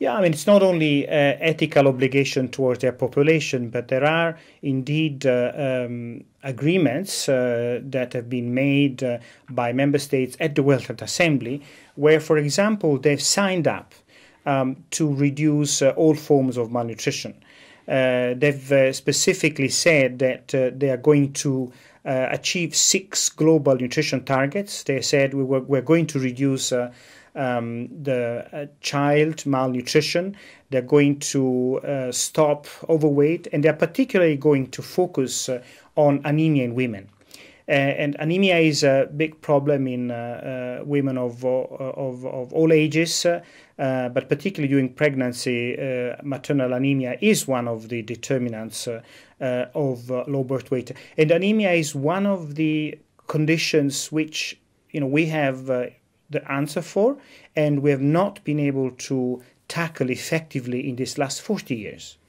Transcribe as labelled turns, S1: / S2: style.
S1: Yeah, I mean, it's not only uh, ethical obligation towards their population, but there are indeed uh, um, agreements uh, that have been made uh, by member states at the World Health Assembly, where, for example, they've signed up um, to reduce uh, all forms of malnutrition. Uh, they've uh, specifically said that uh, they are going to achieve six global nutrition targets. They said we were, we're going to reduce um, the uh, child malnutrition. They're going to uh, stop overweight, and they're particularly going to focus uh, on anemia in women. Uh, and anemia is a big problem in uh, uh, women of, of, of all ages. Uh, but particularly during pregnancy, uh, maternal anemia is one of the determinants uh, of low birth weight. And anemia is one of the conditions which you know we have the answer for, and we have not been able to tackle effectively in these last 40 years.